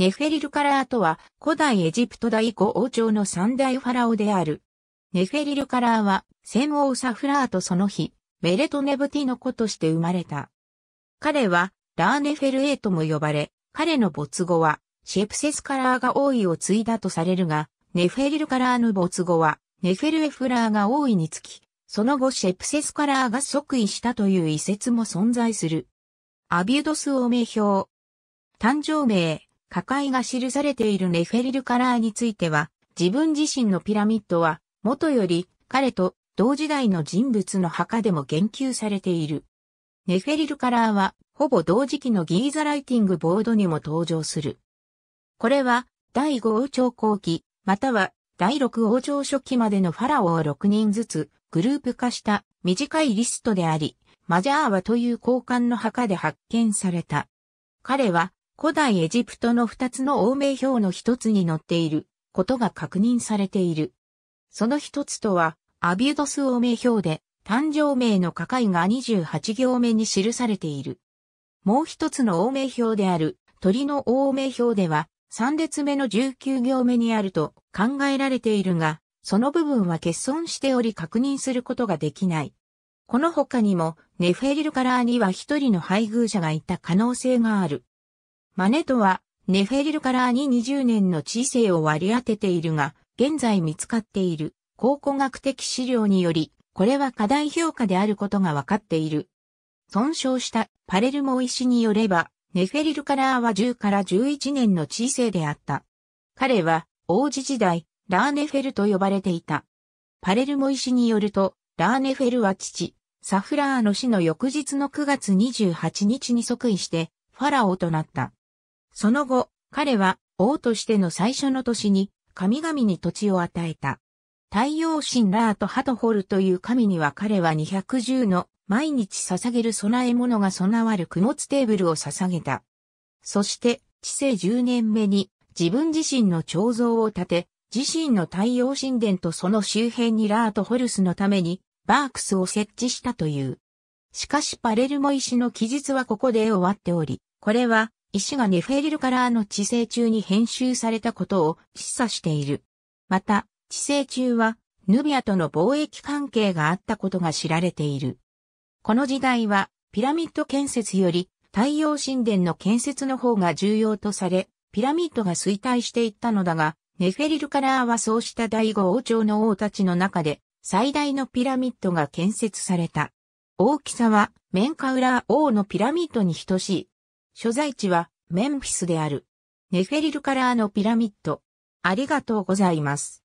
ネフェリルカラーとは古代エジプト第5王朝の三大ファラオである。ネフェリルカラーは戦王サフラーとその日、メレトネブティの子として生まれた。彼はラーネフェルエとも呼ばれ、彼の没後はシェプセスカラーが王位を継いだとされるが、ネフェリルカラーの没後はネフェルエフラーが王位につき、その後シェプセスカラーが即位したという遺説も存在する。アビュドス王名表。誕生名、花海が記されているネフェリルカラーについては、自分自身のピラミッドは、元より彼と同時代の人物の墓でも言及されている。ネフェリルカラーは、ほぼ同時期のギーザライティングボードにも登場する。これは、第5王朝後期、または第6王朝初期までのファラオを6人ずつグループ化した短いリストであり、マジャーワという交換の墓で発見された。彼は古代エジプトの二つの王名表の一つに載っていることが確認されている。その一つとは、アビュドス王名表で、誕生名の下界が28行目に記されている。もう一つの王名表である、鳥の王名表では、三列目の19行目にあると考えられているが、その部分は欠損しており確認することができない。この他にも、ネフェリルカラーには一人の配偶者がいた可能性がある。マネとは、ネフェリルカラーに20年の知性を割り当てているが、現在見つかっている考古学的資料により、これは過大評価であることが分かっている。損傷したパレルモ医師によれば、ネフェリルカラーは10から11年の知性であった。彼は、王子時代、ラーネフェルと呼ばれていた。パレルモ医師によると、ラーネフェルは父、サフラーの死の翌日の9月28日に即位して、ファラオとなった。その後、彼は王としての最初の年に神々に土地を与えた。太陽神ラーとハトホルという神には彼は210の毎日捧げる供え物が備わる供物テーブルを捧げた。そして、治世10年目に自分自身の彫像を建て、自身の太陽神殿とその周辺にラートホルスのためにバークスを設置したという。しかしパレルモ石の記述はここで終わっており、これは石がネフェリルカラーの地勢中に編集されたことを示唆している。また、地勢中は、ヌビアとの貿易関係があったことが知られている。この時代は、ピラミッド建設より、太陽神殿の建設の方が重要とされ、ピラミッドが衰退していったのだが、ネフェリルカラーはそうした第五王朝の王たちの中で、最大のピラミッドが建設された。大きさは、メンカウラー王のピラミッドに等しい。所在地はメンフィスである。ネフェリルカラーのピラミッド。ありがとうございます。